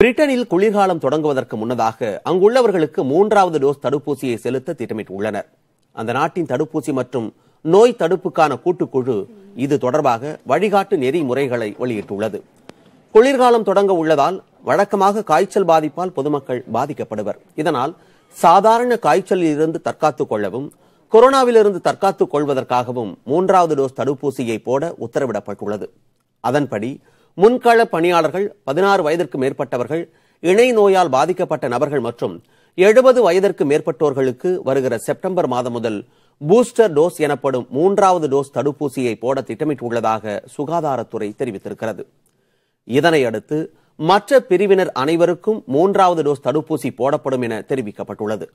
பிரிட்டனில் குளிர்காலம் தொடங்குவதற்கு முன்னதாக அங்குள்ளவர்களுக்கு மூன்றாவது டோஸ் தடுப்பூசியை செலுத்த திட்டமிட்டுள்ளனர் அந்த நாட்டின் தடுப்பூசி மற்றும் நோய் தடுப்புக்கான கூட்டுக்குழு இது தொடர்பாக வழிகாட்டு நெறிமுறைகளை வெளியிட்டுள்ளது குளிர்காலம் தொடங்க உள்ளதால் வழக்கமாக காய்ச்சல் பாதிப்பால் பொதுமக்கள் பாதிக்கப்படுவர் இதனால் சாதாரண காய்ச்சலில் இருந்து தற்காத்துக் கொள்ளவும் கொரோனாவிலிருந்து தற்காத்துக் கொள்வதற்காகவும் மூன்றாவது டோஸ் தடுப்பூசியை போட உத்தரவிடப்பட்டுள்ளது அதன்படி முன்கள பணியாளர்கள் பதினாறு வயதிற்கு மேற்பட்டவர்கள் இணை நோயால் பாதிக்கப்பட்ட நபர்கள் மற்றும் எழுபது வயதிற்கு மேற்பட்டோர்களுக்கு வருகிற செப்டம்பர் மாதம் முதல் பூஸ்டர் டோஸ் எனப்படும் மூன்றாவது டோஸ் தடுப்பூசியை போட திட்டமிட்டுள்ளதாக சுகாதாரத்துறை தெரிவித்திருக்கிறது இதனையடுத்து மற்ற பிரிவினர் அனைவருக்கும் மூன்றாவது டோஸ் தடுப்பூசி போடப்படும் என தெரிவிக்கப்பட்டுள்ளது